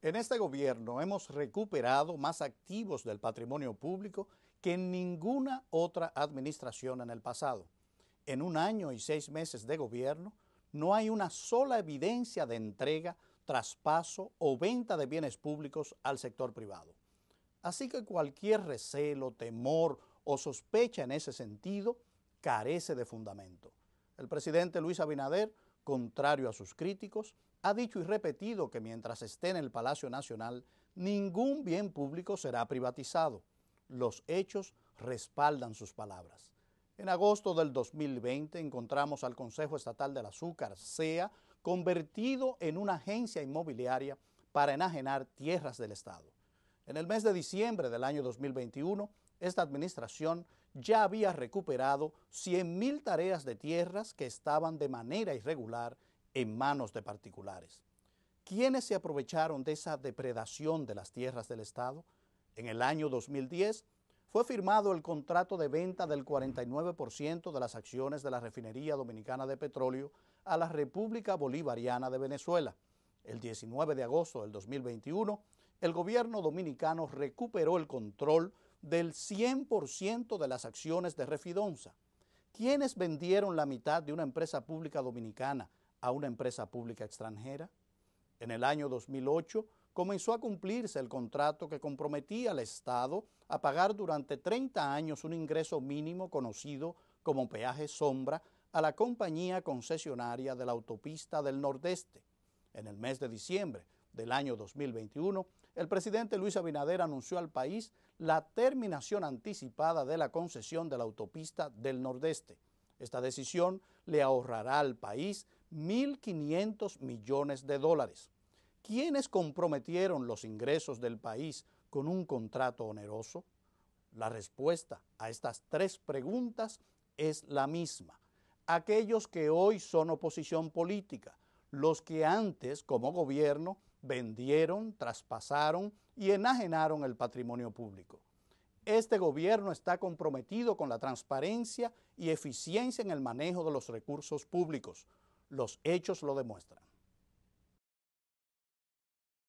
En este gobierno hemos recuperado más activos del patrimonio público que en ninguna otra administración en el pasado. En un año y seis meses de gobierno no hay una sola evidencia de entrega, traspaso o venta de bienes públicos al sector privado. Así que cualquier recelo, temor o sospecha en ese sentido carece de fundamento. El presidente Luis Abinader, contrario a sus críticos, ha dicho y repetido que mientras esté en el Palacio Nacional, ningún bien público será privatizado. Los hechos respaldan sus palabras. En agosto del 2020 encontramos al Consejo Estatal del Azúcar, SEA, convertido en una agencia inmobiliaria para enajenar tierras del Estado. En el mes de diciembre del año 2021, esta administración ya había recuperado 100.000 tareas de tierras que estaban de manera irregular en manos de particulares. ¿Quiénes se aprovecharon de esa depredación de las tierras del Estado? En el año 2010 fue firmado el contrato de venta del 49% de las acciones de la refinería dominicana de petróleo a la República Bolivariana de Venezuela. El 19 de agosto del 2021, el gobierno dominicano recuperó el control del 100% de las acciones de Refidonza. ¿Quiénes vendieron la mitad de una empresa pública dominicana a una empresa pública extranjera. En el año 2008 comenzó a cumplirse el contrato que comprometía al Estado a pagar durante 30 años un ingreso mínimo conocido como peaje sombra a la compañía concesionaria de la autopista del Nordeste. En el mes de diciembre del año 2021, el presidente Luis Abinader anunció al país la terminación anticipada de la concesión de la autopista del Nordeste. Esta decisión le ahorrará al país 1.500 millones de dólares. ¿Quiénes comprometieron los ingresos del país con un contrato oneroso? La respuesta a estas tres preguntas es la misma. Aquellos que hoy son oposición política, los que antes como gobierno vendieron, traspasaron y enajenaron el patrimonio público. Este gobierno está comprometido con la transparencia y eficiencia en el manejo de los recursos públicos. Los hechos lo demuestran.